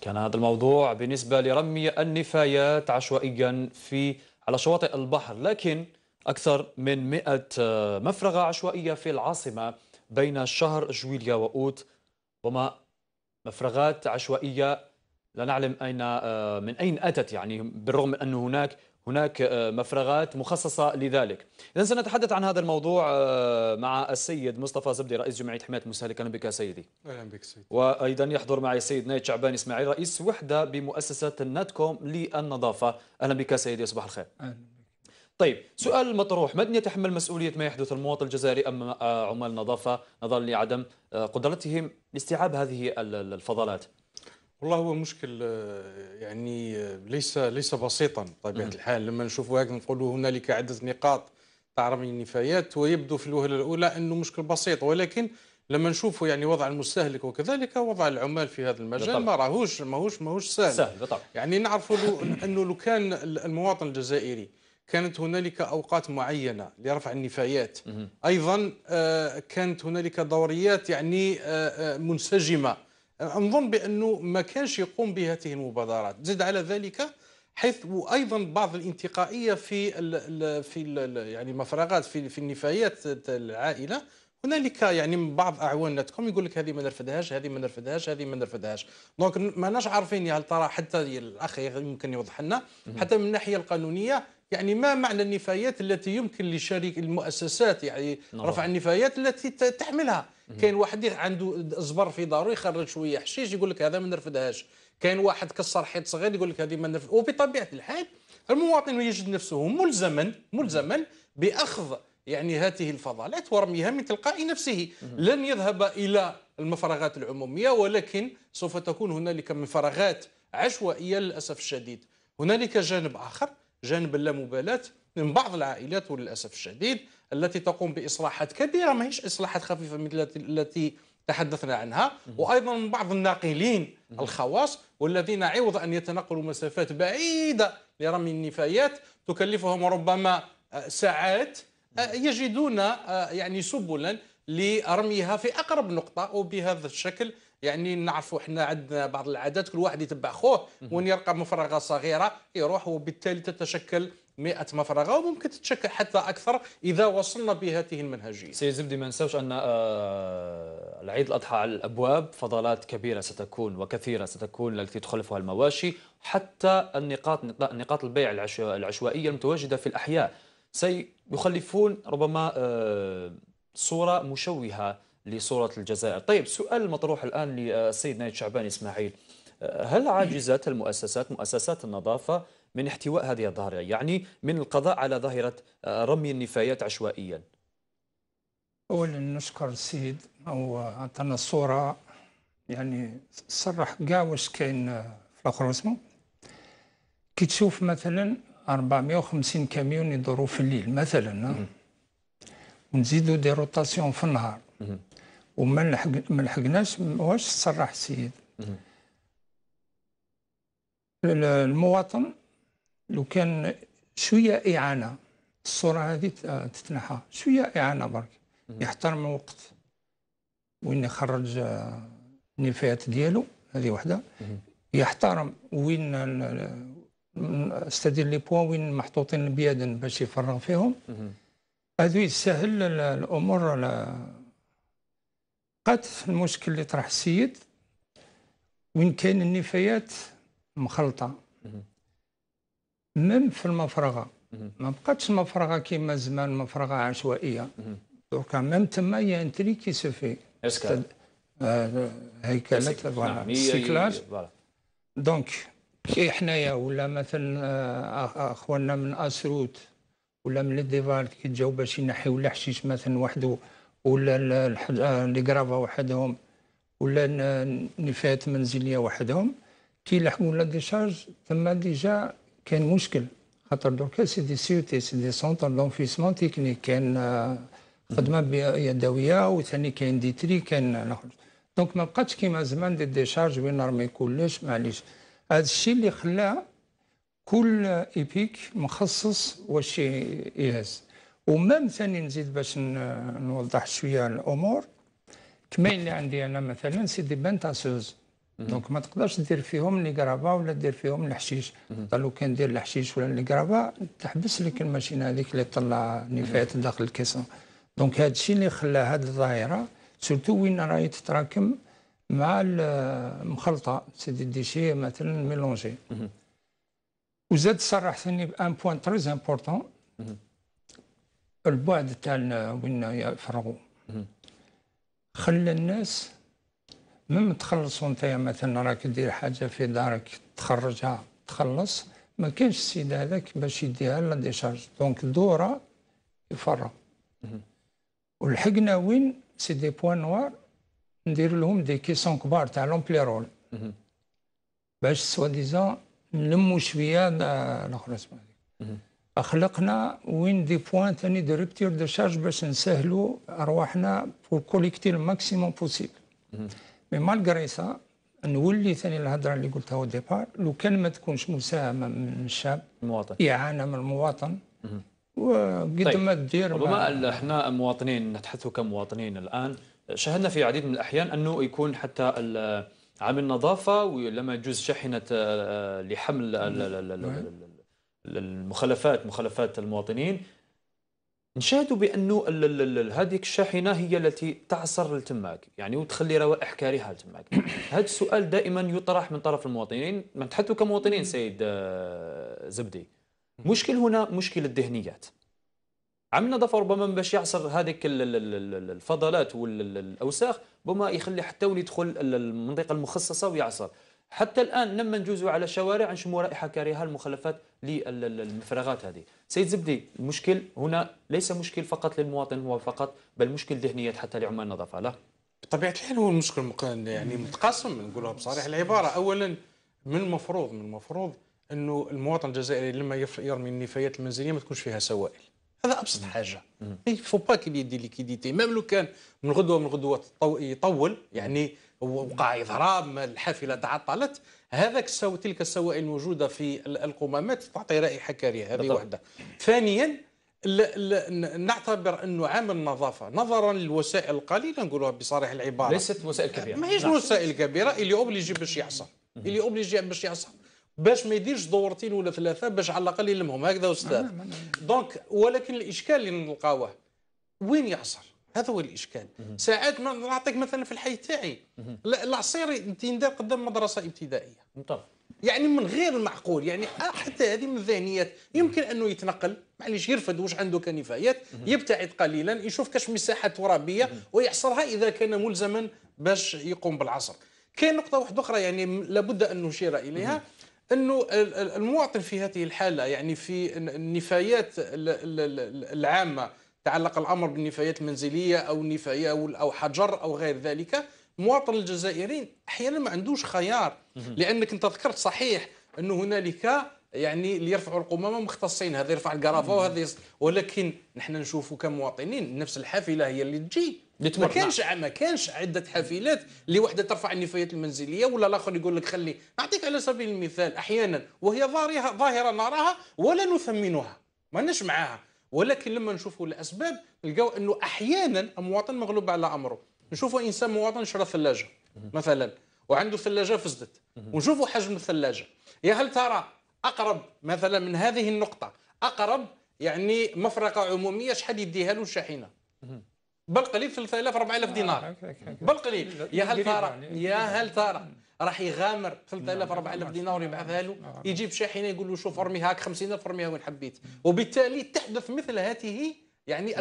كان هذا الموضوع بالنسبة لرمي النفايات عشوائيا في على شواطئ البحر لكن أكثر من مئة مفرغة عشوائية في العاصمة بين شهر جويليا وأوت وما مفرغات عشوائية لا نعلم أين آه، من أين أتت يعني بالرغم من أن هناك هناك آه، مفرغات مخصصة لذلك إذا سنتحدث عن هذا الموضوع آه، مع السيد مصطفى زبدي رئيس جمعية حماية المستهلك أهلا بك سيدي أهلا بك سيدي وأيضا يحضر معي السيد نايد شعبان إسماعيل رئيس وحدة بمؤسسة ناتكوم للنظافة أهلا بك سيدي صباح الخير أهلا بك. طيب سؤال المطروح من يتحمل مسؤولية ما يحدث المواطن الجزائري أم آه، عمال النظافة نظرا لعدم قدرتهم لاستيعاب هذه الفضلات والله هو مشكل آه، يعني آه، ليس ليس بسيطا بطبيعه الحال لما نشوفوا هكذا نقولوا هنالك عده نقاط تعرض النفايات ويبدو في الوهله الاولى انه مشكل بسيط ولكن لما نشوفوا يعني وضع المستهلك وكذلك وضع العمال في هذا المجال ما راهوش ماهوش ماهوش سهل سهل يعني نعرفوا انه لو كان المواطن الجزائري كانت هنالك اوقات معينه لرفع النفايات ايضا آه، كانت هنالك دوريات يعني منسجمه نظن بانه ما كانش يقوم بهذه المبادرات زد على ذلك حيث وايضا بعض الانتقائيه في الـ في الـ يعني مفرغات في في النفايات العائله هنالك يعني من بعض اعوانتكم يقول لك هذه ما نرفدهاش هذه ما نرفدهاش هذه ما نرفدهاش دونك ماناش عارفين هل يعني ترى حتى الاخ يمكن يوضح لنا حتى من الناحيه القانونيه يعني ما معنى النفايات التي يمكن لشريك المؤسسات يعني نعم. رفع النفايات التي تحملها كاين واحد عنده زبر في داره يخرج شويه حشيش يقول لك هذا ما نرفدهاش كاين واحد كسر حيط صغير يقول لك هذه ما نرفدهاش وبطبيعه الحال المواطن يجد نفسه ملزما ملزما باخذ يعني هذه الفضلات ورميها من تلقاء نفسه لن يذهب إلى المفرغات العمومية ولكن سوف تكون هنالك من فراغات عشوائية للأسف الشديد هنالك جانب آخر جانب اللامبالاة من بعض العائلات وللأسف الشديد التي تقوم بإصلاحات كبيرة ماهيش إصلاحات خفيفة مثل التي تحدثنا عنها وأيضا من بعض الناقلين الخواص والذين عوض أن يتنقلوا مسافات بعيدة لرمي النفايات تكلفهم ربما آه، ساعات آه، يجدون آه، يعني سبلا لرميها في اقرب نقطه وبهذا الشكل يعني نعرفوا احنا عندنا بعض العادات كل واحد يتبع خوه وين يلقى مفرغه صغيره يروح وبالتالي تتشكل 100 مفرغه وممكن تتشكل حتى اكثر اذا وصلنا بهذه المنهجيه. سي زبدي ما نساوش ان آه، العيد الاضحى على الابواب فضلات كبيره ستكون وكثيره ستكون التي تخلفها المواشي حتى النقاط نقاط البيع العشوائيه المتواجده في الاحياء سي يخلفون ربما آه، صورة مشوهة لصورة الجزائر طيب سؤال المطروح الآن للسيد آه، نايد شعبان إسماعيل آه، هل عاجزت المؤسسات مؤسسات النظافة من احتواء هذه الظاهرة يعني من القضاء على ظاهرة رمي النفايات عشوائيا أولا نشكر السيد هو أعطانا الصورة يعني صرح قاوش واش كاين في الأخر اسمه كي تشوف مثلا 450 كاميون يدوروا في الليل مثلا ونزيدوا دي روتاسيون في النهار وما نلحق ما لحقناش واش تصرح السيد المواطن لو كان شويه اعانه الصوره هذه تتنحى شويه اعانه برك يحترم الوقت وين يخرج آه، النفايات ديالو هذه وحده يحترم وين استدير لي بوان وين محطوطين بيدا باش يفرغ فيهم هذو يسهل الامور قد المشكل اللي طرح السيد وين كاين النفايات مخلطه مم في المفرغه ما بقاتش المفرغه كيما زمان مفرغه عشوائيه دوكا ميم تما يا انتري كي سوفي آه، هيكلات فوالا نعم، سيكلاج دونك شي حنايا ولا مثلا آه، اخواننا من اسروت ولا من الديفار كي تجاو باش ينحيو الحشيش مثلا وحده ولا كرافا آه، وحدهم ولا نفايات منزليه وحدهم كي يلحقوا لا ديشارج ثم ديجا كان مشكل خاطر دركا سي دي سي تي سي دي سونتر دونفيسمون تكنيك كان آه، خدمه يدويه وثاني كاين دي تري كاين دونك ما بقاتش كيما زمان دي ديشارج وين نرمي كلش معليش هذا الشيء اللي خلاه كل ايبيك مخصص واش يهز ومام ثاني نزيد باش نوضح شويه الامور كما اللي عندي انا مثلا سي دي بانتاسوز دونك ما تقدرش دير فيهم لي كرافا ولا دير فيهم الحشيش لو كان دير الحشيش ولا لي كرافا تحبس لك الماشينه هذيك اللي تطلع نفايات داخل الكيسون دونك هذا الشيء اللي خلى هذه الظاهره سورتو وين راهي تتراكم مع المخلطه سي دي ديشي مثلا ميلونجي وزاد صرحتني بان بوان تريز امبورتون البعد تاع وين يفرغوا خلى الناس مم تخلصوا نتايا مثلا راك دير حاجه في دارك تخرجها تخلص ما كانش السيد هذاك باش يديها لا ديشارج دونك دوره يفرغ والحقنا وين سي دي بوان نوار ندير لهم دي كيسون كبار تاع لومبليرول باش سوا ديزون نلموا شويه الاخر اسمه خلقنا وين دي بوان ثاني دو ريبتور دو شارج باش نسهلوا ارواحنا بور كوليكتي الماكسيموم بوسيبل مي مالغري سا نولي ثاني الهضره اللي قلتها هو ديبار لو كان ما تكونش مساهمه من الشاب المواطن اعانه من المواطن وقد طيب. ما تدير ربما احنا مواطنين نتحدث كمواطنين الان شاهدنا في عديد من الأحيان أنه يكون حتى عامل النظافة ولما يجوز شاحنة لحمل المخلفات مخلفات المواطنين نشاهدوا بانه هذيك الشاحنه هي التي تعصر التماك يعني وتخلي روائح كريهه لتماك هذا السؤال دائما يطرح من طرف المواطنين حتى كمواطنين سيد آه، زبدي مشكل هنا مشكل الذهنيات عم نظافه ربما باش يعصر هذيك الفضلات والاوساخ ربما يخلي حتى ولي يدخل المنطقه المخصصه ويعصر حتى الان لما نجوزوا على الشوارع نشموا رائحه كريهه المخلفات للمفرغات هذه سيد زبدي المشكل هنا ليس مشكل فقط للمواطن هو فقط بل مشكل ذهنيات حتى لعمال النظافه لا بطبيعه الحال هو المشكل يعني متقاسم نقولها بصريح العباره اولا من المفروض من المفروض انه المواطن الجزائري لما يرمي النفايات المنزليه ما تكونش فيها سوائل هذا ابسط حاجه مي فو با كي دي ليكيديتي ميم لو كان من غدوه من غدوه يطول يعني وقع اضراب الحافله تعطلت هذاك سو تلك السوائل الموجوده في القمامات تعطي رائحه كريهه هذه واحده ثانيا ل... ل... نعتبر انه عامل النظافه نظرا للوسائل القليله نقولها بصريح العباره ليست وسائل كبيره ماهيش نعم. وسائل كبيره اللي اوبليجي باش يحصل اللي اوبليجي باش يحصل باش ما يديرش دورتين ولا ثلاثه باش على الاقل يلمهم هكذا استاذ آه، آه، آه. دونك ولكن الاشكال اللي نلقاوه وين يعصر هذا هو الاشكال ساعات نعطيك مثلا في الحي تاعي العصير تندار قدام مدرسه ابتدائيه يعني من غير المعقول يعني حتى هذه من الذهنيات يمكن انه يتنقل معليش يرفد واش عنده كنفايات يبتعد قليلا يشوف كاش مساحه ترابيه ويحصرها اذا كان ملزما باش يقوم بالعصر كاين نقطه واحده اخرى يعني لابد ان نشير اليها انه المواطن في هذه الحاله يعني في النفايات العامه تعلق الامر بالنفايات المنزليه او نفايه او حجر او غير ذلك المواطن الجزائري احيانا ما عندوش خيار لانك انت ذكرت صحيح انه هنالك يعني اللي يرفعوا القمامه مختصين هذا يرفع الكرافه وهذا يص... ولكن نحن نشوفوا كمواطنين نفس الحافله هي اللي تجي ما كانش نعم. ما كانش عده حافلات اللي ترفع النفايات المنزليه ولا الاخر يقول لك خلي نعطيك على سبيل المثال احيانا وهي ظاهره نراها ولا نثمنها ما نش معاها ولكن لما نشوفوا الاسباب نلقاو انه احيانا المواطن مغلوب على امره نشوفوا انسان مواطن شرى ثلاجه مثلا وعنده ثلاجه فسدت ونشوفوا حجم الثلاجه يا هل ترى اقرب مثلا من هذه النقطه اقرب يعني مفرقه عموميه شحال يديها له الشاحنه بل قليل 3000 4000 دينار آه، بل قليل يا هل ترى يعني. يا هل ترى راح يغامر 3000 4000 دينار آه، يبعثها له آه، يجيب شاحنه يقول له شوف ارمي هاك 50000 ارميها وين حبيت وبالتالي تحدث مثل هذه يعني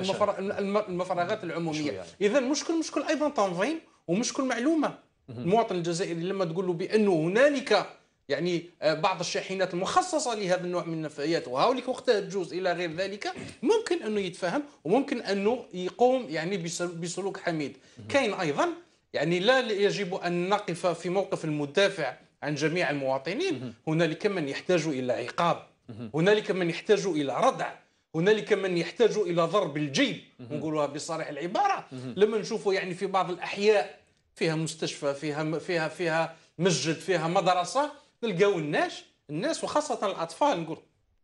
المفرغات العموميه اذا مشكل مشكل ايضا تنظيم ومشكل معلومه المواطن الجزائري لما تقول له بانه هنالك يعني آه، بعض الشاحنات المخصصه لهذا النوع من النفايات وهولك وقتها تجوز الى غير ذلك ممكن انه يتفهم وممكن انه يقوم يعني بسلوك حميد كاين ايضا يعني لا يجب ان نقف في موقف المدافع عن جميع المواطنين هنالك من يحتاج الى عقاب هنالك من يحتاج الى ردع هنالك من يحتاج الى ضرب الجيب نقولها بصريح العباره لما نشوفه يعني في بعض الاحياء فيها مستشفى فيها فيها فيها مسجد فيها مدرسه تلقاو الناس الناس وخاصه الاطفال نقول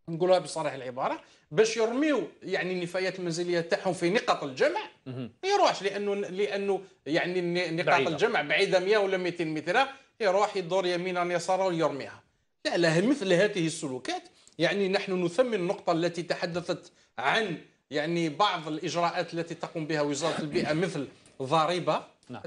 نقولها بصريح العباره باش يرميو يعني النفايات المنزليه تاعهم في نقاط الجمع ما يروحش لانه لانه يعني نقاط الجمع بعيده 100 ولا 200 متر يروح يدور يمينا يسارا ويرميها لا لا مثل هذه السلوكات يعني نحن نثمن النقطه التي تحدثت عن يعني بعض الاجراءات التي تقوم بها وزاره البيئه مثل ضريبه نعم.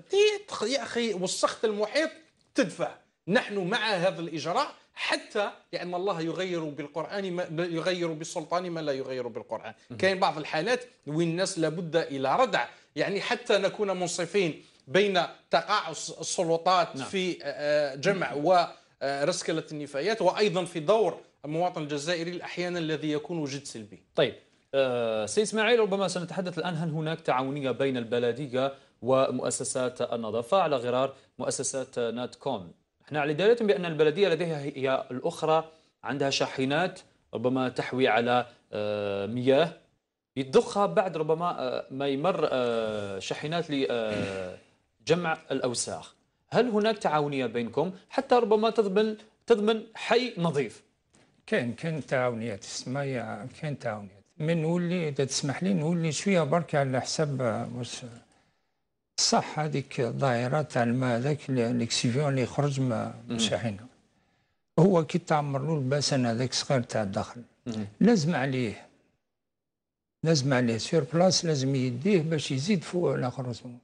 يا اخي وسخت المحيط تدفع نحن مع هذا الإجراء حتى لأن الله يغير بالقرآن ما يغير بالسلطان ما لا يغير بالقرآن كاين بعض الحالات وين الناس لابد إلى ردع يعني حتى نكون منصفين بين تقاعس السلطات نعم. في آه، آه، جمع ورسكلة آه، النفايات وأيضا في دور المواطن الجزائري أحيانا الذي يكون وجد سلبي طيب سي سيد اسماعيل ربما سنتحدث الآن هل هناك تعاونية بين البلدية ومؤسسات النظافة على غرار مؤسسات نات كون احنا على دراية بأن البلدية لديها هي الأخرى عندها شاحنات ربما تحوي على آه، مياه يضخها بعد ربما آه، ما يمر آه، شاحنات لجمع الأوساخ هل هناك تعاونية بينكم حتى ربما تضمن تضمن حي نظيف كان كان تعاونية اسمها كان تعاونية من نولي اذا تسمح لي نولي شويه برك على حساب صح هذيك الظاهره تاع الماء هذاك الاكسجين اللي يخرج من شاحنه هو كي تعمر له الباسن هذاك الصغير تاع الداخل لازم عليه لازم عليه سير بلاس لازم يديه باش يزيد فوق الاخر اسمه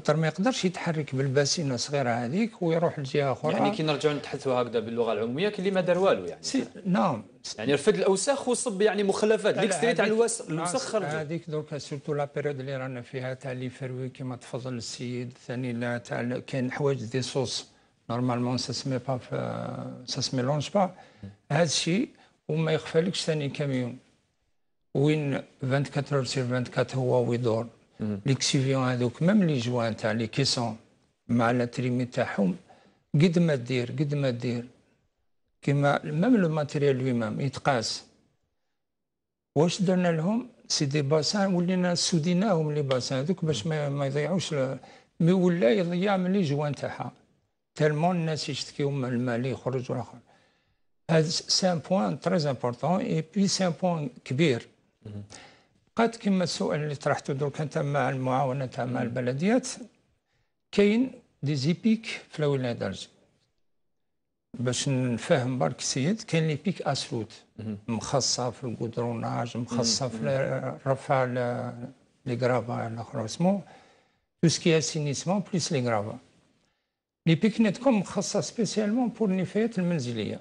خاطر ما يقدرش يتحرك بالباسينه الصغيره هذيك ويروح لجهه اخرى يعني كي نرجعوا نتحدثوا هكذا باللغه العموميه كي اللي ما دار والو يعني سي... نعم يعني رفد الاوساخ وصب يعني مخلفات ديك ستريت على الوس... الوسخ نعم، خرج هذيك دركا سورتو لا بيريود اللي رانا فيها تاع لي فروي كيما تفضل السيد ثاني تاع كاين حوايج دي صوص نورمالمون سا سمي با سا سمي لونج با هذا الشيء وما يخفالكش ثاني كاميون وين 24 سير 24 هو ويدور ليكسيفيون هذوك ميم لي جوان تاع لي كيسون مع لاتريمي تاعهم قد ما دير قد ما دير كيما ميم لو ماتيريال لوي ميم يتقاس واش درنا لهم سي دي باسان ولينا سوديناهم لي باسان هذوك باش ما, يضيعوش مي ولا يضيع من لي جوان تاعها تالمون الناس يشتكيو من الماء اللي يخرج والاخر هذا سان بوان تري زامبورتون اي بي سان بوان كبير قد كما السؤال اللي طرحته درك انت مع المعاونه تاع مع البلديات كاين دي زيبيك في الولايه باش نفهم برك السيد كاين لي بيك اسود مخصصه في الكودروناج مخصصه في رفع لي غرافا الاخر اسمو تو سكي اسينيسمون بليس لي غرافا لي بيك نتكون مخصصه سبيسيالمون بور النفايات المنزليه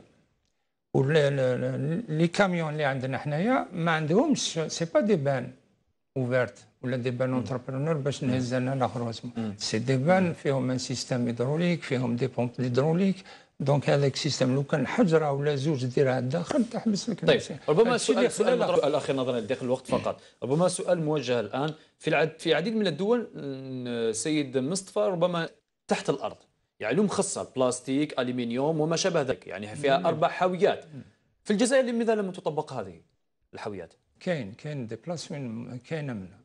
ولي كاميون اللي عندنا حنايا ما عندهمش سي با دي بان اوفيرت ولا دي بان اونتربرونور باش نهز انا نخرج سي دي بان فيهم ان سيستيم هيدروليك فيهم دي بومب هيدروليك دونك هذاك السيستم لو كان حجره ولا زوج ديرها الداخل تحبس لك طيب ربما سؤال, سؤال الاخير نظرا لداخل الوقت فقط ربما سؤال موجه الان في في العديد من الدول السيد مصطفى ربما تحت الارض يعني له مخصصه بلاستيك ألمنيوم وما شابه ذلك يعني فيها اربع حاويات في الجزائر لماذا لم تطبق هذه الحاويات؟ كاين كاين دي بلاص وين منها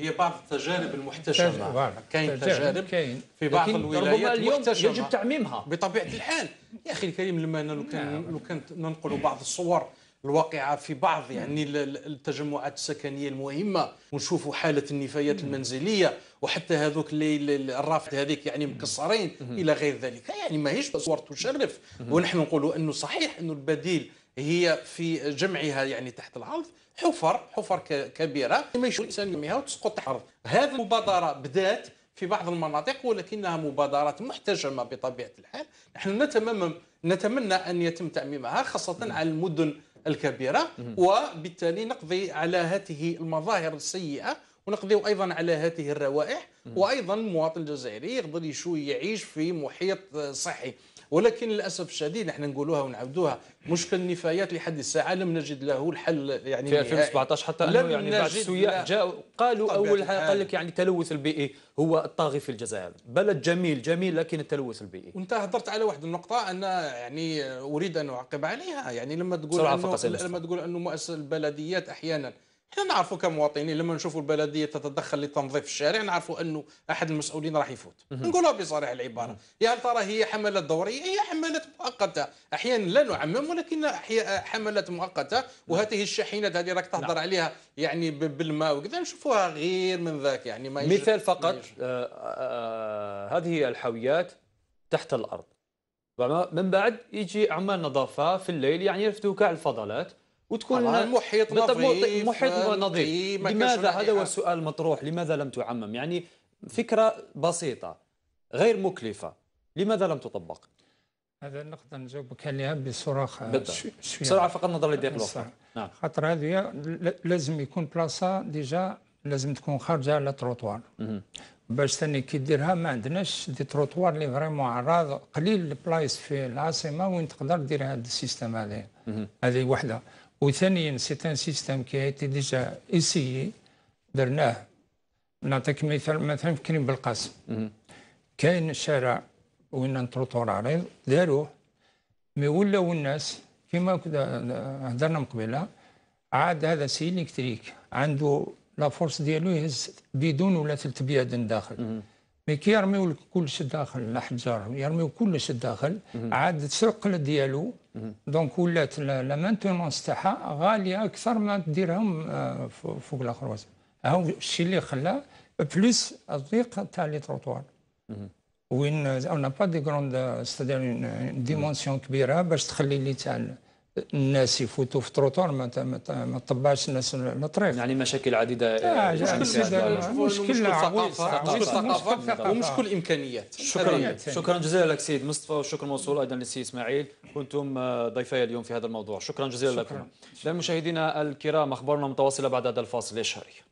هي بعض التجارب المحتشمه كاين تجارب كاين في بعض الولايات المحتشمه يجب تعميمها بطبيعه الحال يا اخي الكريم لما نعم. لو كان لو كان ننقلوا بعض الصور الواقعة في بعض يعني التجمعات السكنية المهمة ونشوفوا حالة النفايات المنزلية وحتى هذوك الرافد هذيك يعني مكسرين إلى غير ذلك يعني ماهيش صور تشرف ونحن نقولوا أنه صحيح أنه البديل هي في جمعها يعني تحت العرض حفر حفر كبيرة ما يشوف الإنسان يرميها وتسقط تحت الأرض هذه المبادرة بدأت في بعض المناطق ولكنها مبادرات محتجمة بطبيعة الحال نحن نتمم نتمنى أن يتم تعميمها خاصة على المدن الكبيرة وبالتالي نقضي على هذه المظاهر السيئة ونقضي أيضا على هذه الروائح وأيضا المواطن الجزائري يقدر يعيش في محيط صحي ولكن للاسف الشديد احنا نقولوها ونعاودوها مشكل النفايات لحد الساعه لم نجد له الحل يعني في 2017 حتى انه يعني بعض السياح جاءوا قالوا اول حاجه قال لك يعني التلوث البيئي هو الطاغي في الجزائر بلد جميل جميل لكن التلوث البيئي وانت هضرت على واحد النقطه انا يعني اريد ان اعقب عليها يعني لما تقول لما تقول انه مؤسسه البلديات احيانا احنا نعرفوا كمواطنين لما نشوفوا البلديه تتدخل لتنظيف الشارع نعرفوا انه احد المسؤولين راح يفوت نقولها بصريح العباره يا هل ترى هي حملات دوريه هي حملات مؤقته احيانا لا نعمم ولكن حملات مؤقته وهذه نعم. الشاحنات هذه راك تهضر نعم. عليها يعني بالماء وكذا نشوفوها غير من ذاك يعني ما مثال فقط آه،, آه آه هذه الحاويات تحت الارض من بعد يجي عمال نظافه في الليل يعني يرفدوا كاع الفضلات وتكون محيط نظيف محيط آه، نظيف لماذا هذا هو السؤال المطروح لماذا لم تعمم يعني فكره بسيطه غير مكلفه لماذا لم تطبق هذا نقدر نجاوبك عليها بصراخ يعني؟ بسرعه فقط نظر لضيق نعم. الوقت نعم خاطر هذه لازم يكون بلاصه ديجا لازم تكون خارجه على تروطوار باش ثاني كي ديرها ما عندناش دي تروطوار اللي فريمون عراض قليل البلايص في العاصمه وين تقدر دير هذا السيستم هذا هذه وحده وثانيا سيت ان سيستم كي ايتي ديجا اسيي درناه نعطيك مثال مثلا في كريم بالقاسم كاين شارع وين تروطور عريض داروه مي ولاو الناس كيما هضرنا من قبيله عاد هذا سي الكتريك عنده لا فورس ديالو يهز بيدون ولا ثلث بياد داخل مي كي يرميو لك كلش داخل الاحجار يرميو كلش داخل عاد الثقل ديالو دونك ولات لا مانتونونس تاعها غاليه اكثر ما ديرهم آه، فوق الاخروز هاو الشيء اللي خلاه بلوس الضيق تاع لي تروطوار وين اون با دي كروند ستادير ديمونسيون كبيره باش تخلي لي تاع الناس يفوتوا في تروتور ما تطبعش الناس للطريق يعني مشاكل عديده آه يعني مشكل عويص ثقافه ومشكل امكانيات شكرا شكرا جزيلا لك سيد مصطفى وشكرا موصول ايضا للسيد اسماعيل كنتم آه، ضيفي اليوم في هذا الموضوع شكرا جزيلا لكم مشاهدينا الكرام اخبارنا متواصله بعد هذا الفاصل الاشهري